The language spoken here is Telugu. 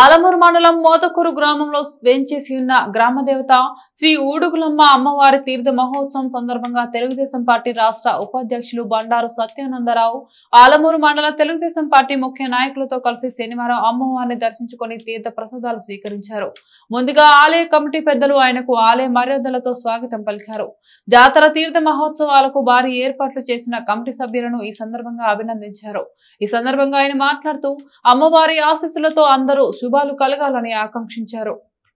ఆలమూరు మండలం మోతకూరు గ్రామంలో వేంచేసి ఉన్న గ్రామదేవత శ్రీ ఊడుగులమ్మ అమ్మవారి తీర్థ మహోత్సవం సందర్భంగా తెలుగుదేశం పార్టీ రాష్ట్ర ఉపాధ్యక్షులు బండారు సత్యానందరావు ఆలమూరు మండల తెలుగుదేశం పార్టీ ముఖ్య నాయకులతో కలిసి శనివారం అమ్మవారిని దర్శించుకుని తీర్థ ప్రసాదాలు స్వీకరించారు ముందుగా ఆలయ కమిటీ పెద్దలు ఆయనకు ఆలయ మర్యాదలతో స్వాగతం పలికారు జాతర తీర్థ మహోత్సవాలకు భారీ ఏర్పాట్లు చేసిన కమిటీ సభ్యులను ఈ సందర్భంగా అభినందించారు ఈ సందర్భంగా ఆయన మాట్లాడుతూ అమ్మవారి ఆశీస్సులతో అందరూ శుభాలు కలగాలని ఆకాంక్షించారు